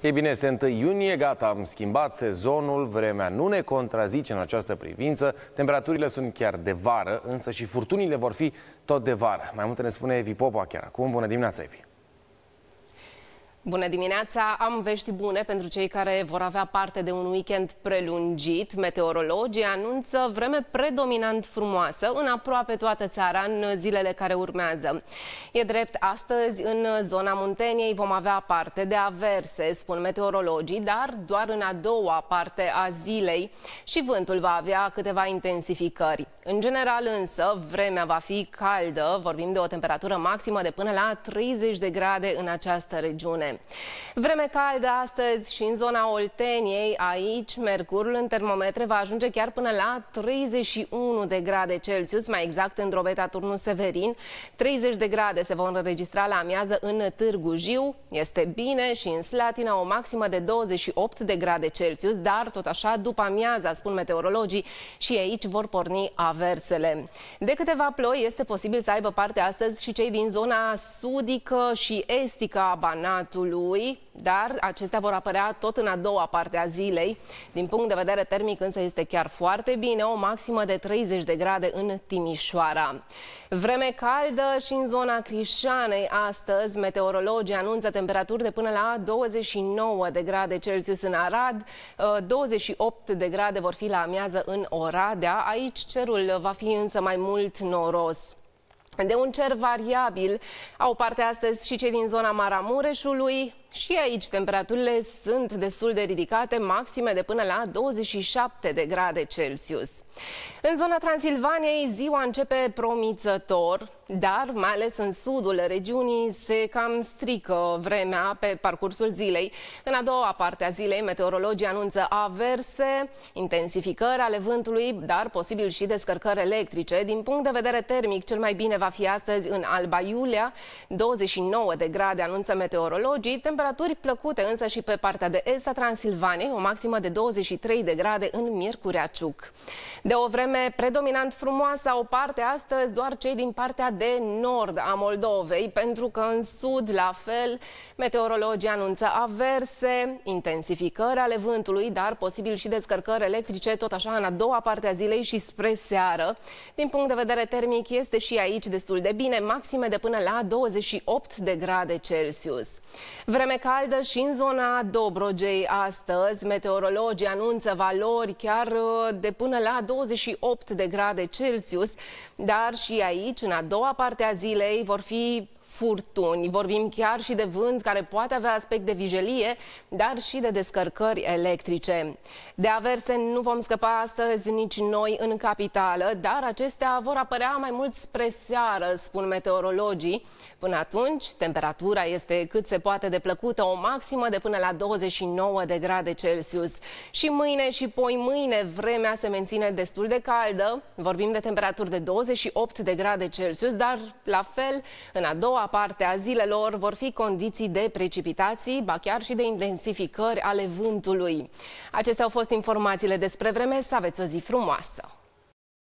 Ei bine, este 1 iunie, gata, am schimbat sezonul, vremea nu ne contrazice în această privință. Temperaturile sunt chiar de vară, însă și furtunile vor fi tot de vară. Mai multe ne spune Evi Popa chiar acum. Bună dimineața, Evi! Bună dimineața! Am vești bune pentru cei care vor avea parte de un weekend prelungit. Meteorologii anunță vreme predominant frumoasă în aproape toată țara în zilele care urmează. E drept, astăzi în zona Munteniei vom avea parte de averse, spun meteorologii, dar doar în a doua parte a zilei și vântul va avea câteva intensificări. În general însă, vremea va fi caldă, vorbim de o temperatură maximă de până la 30 de grade în această regiune zone. Vreme caldă astăzi și în zona Olteniei, aici, mercurul în termometre va ajunge chiar până la 31 de grade Celsius, mai exact în drobeta turnul Severin. 30 de grade se vor înregistra la amiază în Târgu Jiu. Este bine și în Slatina o maximă de 28 de grade Celsius, dar tot așa după amiaza, spun meteorologii, și aici vor porni aversele. De câteva ploi este posibil să aibă parte astăzi și cei din zona sudică și estică a Banatului. Pământului, dar acestea vor apărea tot în a doua parte a zilei. Din punct de vedere termic însă este chiar foarte bine, o maximă de 30 de grade în Timișoara. Vreme caldă și în zona Crișanei astăzi, meteorologii anunță temperaturi de până la 29 de grade Celsius în Arad, 28 uh, de grade vor fi la amiază în Oradea, aici cerul va fi însă mai mult noros de un cer variabil. Au parte astăzi și cei din zona Maramureșului, și aici temperaturile sunt destul de ridicate, maxime de până la 27 de grade Celsius. În zona Transilvaniei ziua începe promițător, dar mai ales în sudul regiunii se cam strică vremea pe parcursul zilei. În a doua parte a zilei, meteorologii anunță averse, intensificări ale vântului, dar posibil și descărcări electrice. Din punct de vedere termic, cel mai bine va fi astăzi în Alba Iulia, 29 de grade anunță meteorologii, Temperaturi plăcute însă și pe partea de est a Transilvaniei, o maximă de 23 de grade în Miercurea Ciuc. De o vreme predominant frumoasă o parte astăzi, doar cei din partea de nord a Moldovei, pentru că în sud, la fel, meteorologii anunță averse, intensificări ale vântului, dar posibil și descărcări electrice, tot așa în a doua parte a zilei și spre seară. Din punct de vedere termic, este și aici destul de bine, maxime de până la 28 de grade Celsius. Vreme Vreme caldă și în zona Dobrogei astăzi. Meteorologii anunță valori chiar uh, de până la 28 de grade Celsius, dar și aici, în a doua parte a zilei, vor fi furtuni. Vorbim chiar și de vânt care poate avea aspect de vijelie, dar și de descărcări electrice. De averse nu vom scăpa astăzi nici noi în capitală, dar acestea vor apărea mai mult spre seară, spun meteorologii. Până atunci, temperatura este cât se poate de plăcută, o maximă de până la 29 de grade Celsius. Și mâine și poi mâine vremea se menține destul de caldă. Vorbim de temperaturi de 28 de grade Celsius, dar la fel în a doua doua parte a zilelor vor fi condiții de precipitații, ba chiar și de intensificări ale vântului. Acestea au fost informațiile despre vreme, să aveți o zi frumoasă!